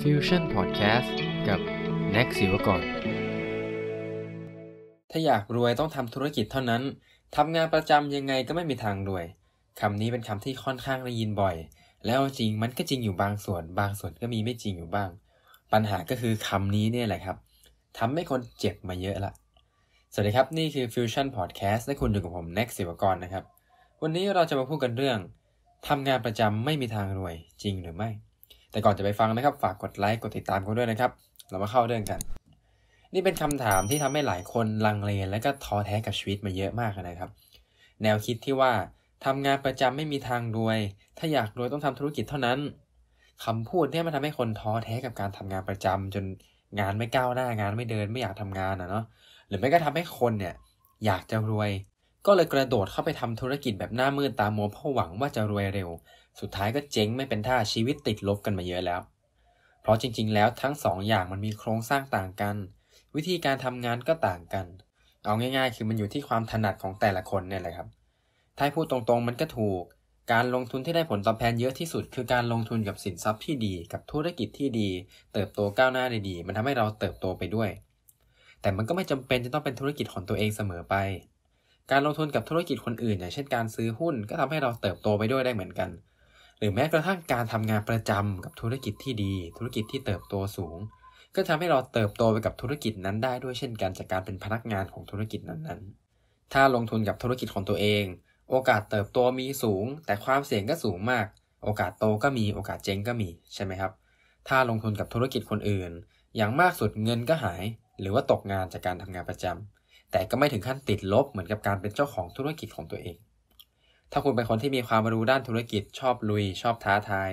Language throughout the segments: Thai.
Fusion Podcast กับแน็กศิวกรถ้าอยากรวยต้องทำธุรกิจเท่านั้น ทำงานประจำยังไงก็ไม่มีทางรวย คำนี้เป็นคำที่ค่อนข้างได้ยินบ่อย แล้วจริงมันก็จริงอยู่บางส่วน บางส่วนก็มีไม่จริงอยู่บ้าง ปัญหาก็คือคำนี้เนี่ยแหละครับ ทำให้คนเจ็บมาเยอะละ สวัสดีครับนี่คือ Fusion Podcast และคุณอยู่กับผมแน็กศิวกรนะครับ วันนี้เราจะมาพูดกันเรื่องทำงานประจำไม่มีทางรวย จริงหรือไม่แต่ก่อนจะไปฟังนะครับฝากกดไลค์กดติดตามกันด้วยนะครับ เรามาเข้าเรื่องกัน นี่เป็นคำถามที่ทำให้หลายคนลังเล และก็ท้อแท้กับชีวิตมาเยอะมากนะครับแนวคิดที่ว่า ทำงานประจำไม่มีทาง รวย ถ้าอยาก รวยต้องทำธุรกิจเท่านั้น คำพูดเนี่ยมันทำให้คนท้อแท้กับการทำงานประจำ จนงานไม่ก้าวหน้างานไม่เดิน ไม่อยากทำงานอ่ะเนาะหรือไม่ก็ทำให้คนเนี่ยอยากจะรวย ก็เลยกระโดดเข้าไปทำธุรกิจแบบหน้ามืดตามัวเพราะหวังว่าจะรวยเร็วสุดท้ายก็เจ๊งไม่เป็นท่าชีวิตติดลบกันมาเยอะแล้ว เพราะจริงๆ แล้วทั้งสองอย่างมันมีโครงสร้างต่างกัน วิธีการทำงานก็ต่างกันเอาง่ายๆ คือมันอยู่ที่ความถนัดของแต่ละคนเนี่ยแหละครับถ้าพูดตรงๆมันก็ถูกการลงทุนที่ได้ผลตอบแทนเยอะที่สุด คือการลงทุนกับสินทรัพย์ที่ดีกับธุรกิจที่ดี เติบโตก้าวหน้าได้ดี มันทำให้เราเติบโตไปด้วย แต่มันก็ไม่จำเป็นจะต้องเป็นธุรกิจของตัวเองเสมอไป การลงทุนกับธุรกิจคนอื่นอย่างเช่นการซื้อหุ้นก็ทำให้เราเติบโตไปด้วยได้เหมือนกันหรือแม้กระทั่งการทำงานประจำกับธุรกิจที่ดี ธุรกิจที่เติบโตสูง ก็ทำให้เราเติบโตไปกับธุรกิจนั้นได้ด้วยเช่นกันจากการเป็นพนักงานของธุรกิจนั้นนั้นถ้าลงทุนกับธุรกิจของตัวเองโอกาสเติบโตมีสูง แต่ความเสี่ยงก็สูงมาก โอกาสโตก็มีโอกาสเจ๊งก็มีใช่ไหมครับ ถ้าลงทุนกับธุรกิจคนอื่นอย่างมากสุดเงินก็หาย หรือว่าตกงานจากการทำงานประจำ แต่ก็ไม่ถึงขั้นติดลบเหมือนกับการเป็นเจ้าของธุรกิจของตัวเองถ้าคุณเป็นคนที่มีความรู้ด้านธุรกิจชอบลุย ชอบท้าทาย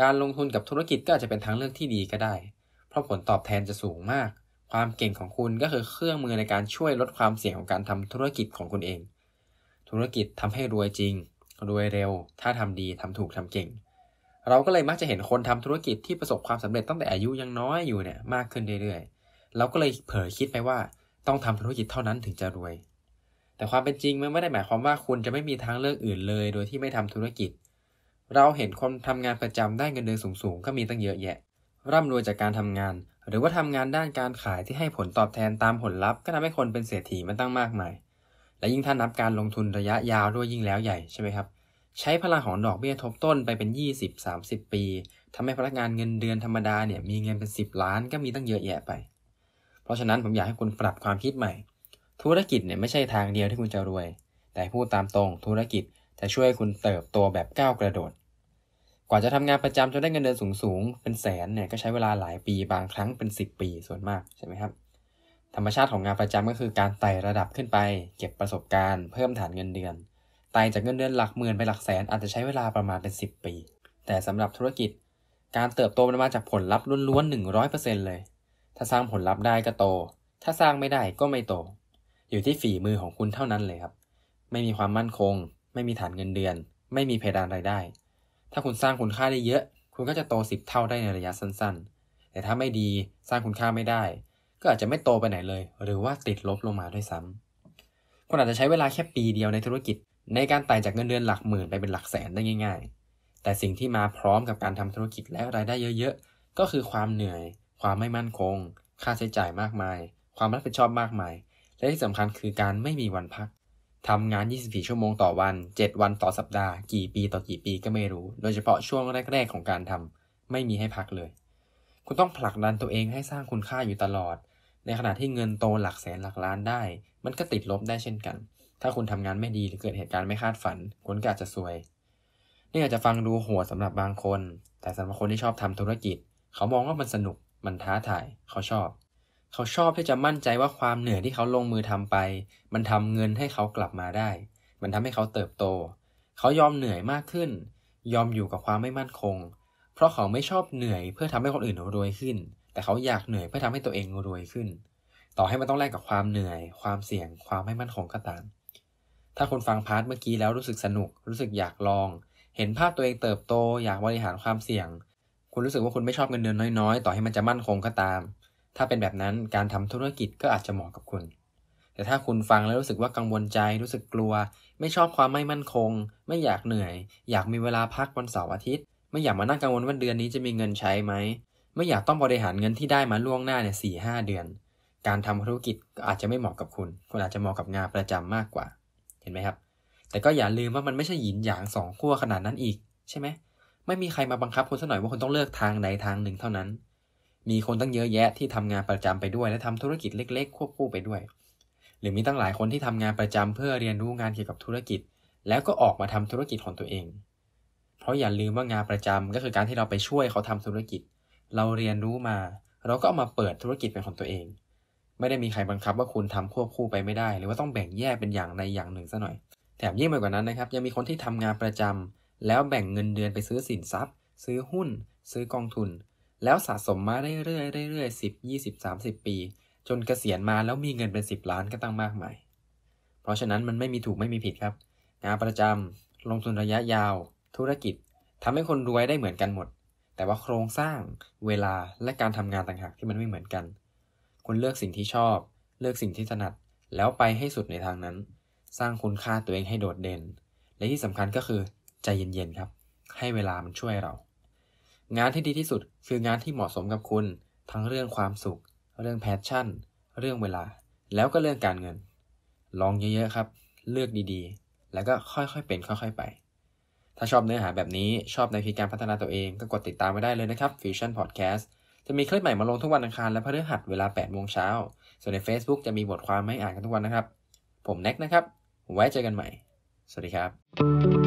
การลงทุนกับธุรกิจก็อาจจะเป็นทางเลือกที่ดีก็ได้ เพราะผลตอบแทนจะสูงมาก ความเก่งของคุณก็คือเครื่องมือในการช่วยลดความเสี่ยงของการทำธุรกิจของคุณเอง ธุรกิจทำให้รวยจริง รวยเร็ว ถ้าทำดีทำถูกทำเก่ง เราก็เลยมักจะเห็นคนทำธุรกิจที่ประสบความสำเร็จตั้งแต่อายุยังน้อยอยู่เนี่ยมากขึ้นเรื่อยๆ เราก็เลยเผลอคิดไปว่าต้องทำธุรกิจเท่านั้นถึงจะรวยแต่ความเป็นจริงมันไม่ได้หมายความว่าคุณจะไม่มีทางเลือกอื่นเลย โดยที่ไม่ทำธุรกิจ เราเห็นคนทำงานประจำได้เงินเดือนสูงๆก็มีตั้งเยอะแยะ ร่ำรวยจากการทำงาน หรือว่าทำงานด้านการขายที่ให้ผลตอบแทนตามผลลัพธ์ก็ทำให้คนเป็นเศรษฐีมันตั้งมากมาย และยิ่งท่านับการลงทุนระยะยาวด้วยยิ่งแล้วใหญ่ใช่ไหมครับใช้พลังของดอกเบี้ยทบต้นไปเป็น 20-30 ปี ทำให้พนักงานเงินเดือนธรรมดาเนี่ยมีเงินเป็น 10 ล้าน ก็มีตั้งเยอะแยะไปเพราะฉะนั้นผมอยากให้คุณปรับความคิดใหม่ธุรกิจเนี่ยไม่ใช่ทางเดียวที่คุณจะรวย แต่พูดตามตรงธุรกิจจะช่วยคุณเติบโตแบบก้าวกระโดด กว่าจะทำงานประจำจนได้เงินเดือนสูง ๆ เป็นแสนเนี่ยก็ใช้เวลาหลายปี บางครั้งเป็น 10 ปีส่วนมากใช่ไหมครับ ธรรมชาติของงานประจำก็คือการไต่ระดับขึ้นไป เก็บประสบการณ์ เพิ่มฐานเงินเดือน ไต่จากเงินเดือนหลักหมื่นไปหลักแสน อาจจะใช้เวลาประมาณเป็น 10 ปี แต่สำหรับธุรกิจ การเติบโตมันมาจากผลลัพธ์ล้วนๆนต์เลย ถ้าสร้างผลลัพธ์ได้ก็โต ถ้าสร้างไม่ได้ก็ไม่โตอยู่ที่ฝีมือของคุณเท่านั้นเลยครับ ไม่มีความมั่นคง ไม่มีฐานเงินเดือน ไม่มีเพดานรายได้ ถ้าคุณสร้างคุณค่าได้เยอะ คุณก็จะโตสิบเท่าได้ในระยะสั้นๆ แต่ถ้าไม่ดี สร้างคุณค่าไม่ได้ ก็อาจจะไม่โตไปไหนเลย หรือว่าติดลบลงมาด้วยซ้ำคุณอาจจะใช้เวลาแค่ปีเดียวในธุรกิจในการไต่จากเงินเดือนหลักหมื่นไปเป็นหลักแสนได้ง่าย ๆ แต่สิ่งที่มาพร้อมกับการทำธุรกิจและรายได้เยอะๆ ก็คือความเหนื่อย ความไม่มั่นคง ค่าใช้จ่ายมากมาย ความรับผิดชอบมากมายและที่สำคัญคือการไม่มีวันพัก ทำงาน 24 ชั่วโมงต่อวัน 7 วันต่อสัปดาห์ กี่ปีต่อกี่ปีก็ไม่รู้ โดยเฉพาะช่วงแรก ๆ ของการทำ ไม่มีให้พักเลย คุณต้องผลักดันตัวเองให้สร้างคุณค่าอยู่ตลอด ในขณะที่เงินโตหลักแสนหลักล้านได้ มันก็ติดลบได้เช่นกัน ถ้าคุณทำงานไม่ดีหรือเกิดเหตุการณ์ไม่คาดฝันคุณก็อาจจะซวย นี่อาจจะฟังดูโหดสำหรับบางคน แต่สำหรับคนที่ชอบทำธุรกิจ เขามองว่ามันสนุก มันท้าทายเขาชอบเขาชอบที่จะมั่นใจว่าความเหนื่อยที่เขาลงมือทำไป มันทำเงินให้เขากลับมาได้ มันทำให้เขาเติบโต เขายอมเหนื่อยมากขึ้น ยอมอยู่กับความไม่มั่นคง เพราะเขาไม่ชอบเหนื่อย เพื่อทำให้คนอื่นรวยขึ้น แต่เขาอยากเหนื่อยเพื่อทำให้ตัวเองรวยขึ้น ต่อให้มันต้องแลกกับความเหนื่อย ความเสี่ยง ความไม่มั่นคงก็ตาม ถ้าคนฟังพาร์ทเมื่อกี้แล้วรู้สึกสนุก รู้สึกอยากลอง เห็นภาพตัวเองเติบโต อยากบริหารความเสี่ยง คุณรู้สึกว่าคุณไม่ชอบเงินเดือนน้อยๆ ต่อให้มันจะมั่นคงก็ตามถ้าเป็นแบบนั้นการทำธุรกิจก็อาจจะเหมาะกับคุณ แต่ถ้าคุณฟังแล้วรู้สึกว่ากังวลใจรู้สึกกลัว ไม่ชอบความไม่มั่นคง ไม่อยากเหนื่อย อยากมีเวลาพักวันเสาร์อาทิตย์ ไม่อยากมานั่งกังวลว่าเดือนนี้จะมีเงินใช้ไหม ไม่อยากต้องบริหารเงินที่ได้มาล่วงหน้าเนี่ยสี่ห้าเดือน การทำธุรกิจก็อาจจะไม่เหมาะกับคุณ คุณอาจจะเหมาะกับงานประจำมากกว่า เห็นไหมครับ แต่ก็อย่าลืมว่ามันไม่ใช่หยินหยางสองขั้วขนาดนั้นอีก ใช่ไหมไม่มีใครมาบังคับคุณสักหน่อยว่าคุณต้องเลือกทางใดทางหนึ่ง เท่านั้นมีคนตั้งเยอะแยะที่ทำงานประจำไปด้วยและทำธุรกิจเล็ก ๆ ควบคู่ไปด้วย หรือมีตั้งหลายคนที่ทำงานประจำเพื่อเรียนรู้งานเกี่ยวกับธุรกิจ แล้วก็ออกมาทำธุรกิจของตัวเอง เพราะอย่าลืมว่างานประจำก็คือการที่เราไปช่วยเขาทำธุรกิจ เราเรียนรู้มาเราก็เอามาเปิดธุรกิจเป็นของตัวเอง ไม่ได้มีใครบังคับว่าคุณทำควบคู่ไปไม่ได้ หรือว่าต้องแบ่งแยกเป็นอย่างในอย่างหนึ่งซะหน่อย แถมยิ่งไปกว่านั้นนะครับยังมีคนที่ทำงานประจำ แล้วแบ่งเงินเดือนไปซื้อสินทรัพย์ ซื้อหุ้น ซื้อกองทุนแล้วสะสมมาเรื่อยๆเรื่อยๆสิบยี่สิบสามสิบปี จนเกษียณมาแล้วมีเงินเป็นสิบล้านก็ตั้งมากมาย เพราะฉะนั้นมันไม่มีถูกไม่มีผิดครับ งานประจำลงทุนระยะยาว ธุรกิจ ทำให้คนรวยได้เหมือนกันหมด แต่ว่าโครงสร้างเวลา และการทำงานต่างหากที่มันไม่เหมือนกันคุณเลือกสิ่งที่ชอบ เลือกสิ่งที่ถนัด แล้วไปให้สุดในทางนั้น สร้างคุณค่าตัวเองให้โดดเด่น และที่สำคัญก็คือใจเย็นๆ ครับ ให้เวลามันช่วยเรางานที่ดีที่สุด คืองานที่เหมาะสมกับคุณ ทั้งเรื่องความสุข เรื่องแพชชั่น เรื่องเวลา แล้วก็เรื่องการเงิน ลองเยอะๆ ครับ เลือกดีๆ แล้วก็ค่อยๆเป็นค่อยๆไป ถ้าชอบเนื้อหาแบบนี้ชอบในพิการพัฒนาตัวเองก็กดติดตามไว้ได้เลยนะครับ Fusion Podcast จะมีคลิปใหม่มาลงทุกวันอังคาร และพฤหัสเวลา8โมงเช้าส่วนใน Facebook จะมีบทความให้อ่านกันทุกวันนะครับ ผมแน็กนะครับไว้เจอกันใหม่ สวัสดีครับ